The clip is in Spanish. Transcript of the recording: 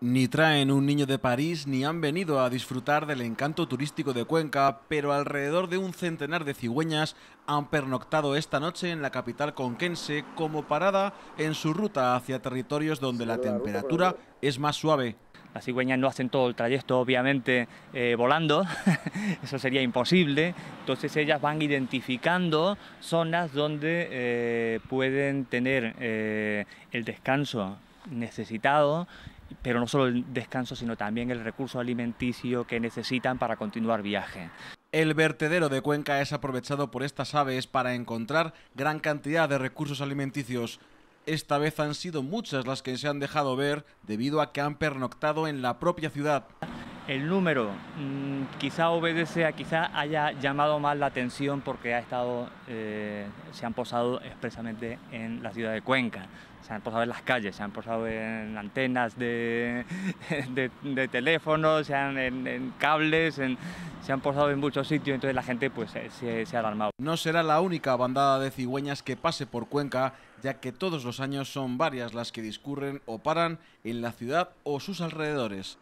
Ni traen un niño de París ni han venido a disfrutar del encanto turístico de Cuenca, pero alrededor de un centenar de cigüeñas han pernoctado esta noche en la capital conquense como parada en su ruta hacia territorios donde la temperatura es más suave. Las cigüeñas no hacen todo el trayecto, obviamente, eh, volando, eso sería imposible. Entonces ellas van identificando zonas donde eh, pueden tener eh, el descanso necesitado pero no solo el descanso, sino también el recurso alimenticio que necesitan para continuar viaje. El vertedero de Cuenca es aprovechado por estas aves para encontrar gran cantidad de recursos alimenticios. Esta vez han sido muchas las que se han dejado ver debido a que han pernoctado en la propia ciudad. El número mm, quizá obedece a quizá haya llamado más la atención porque ha estado, eh, se han posado expresamente en la ciudad de Cuenca, se han posado en las calles, se han posado en antenas de, de, teléfonos, se han, en, cables, se han posado en muchos sitios, entonces la gente pues eh, se ha alarmado. No será la única bandada de cigüeñas que pase por Cuenca, ya que todos los años son varias las que discurren o paran en la ciudad o sus alrededores.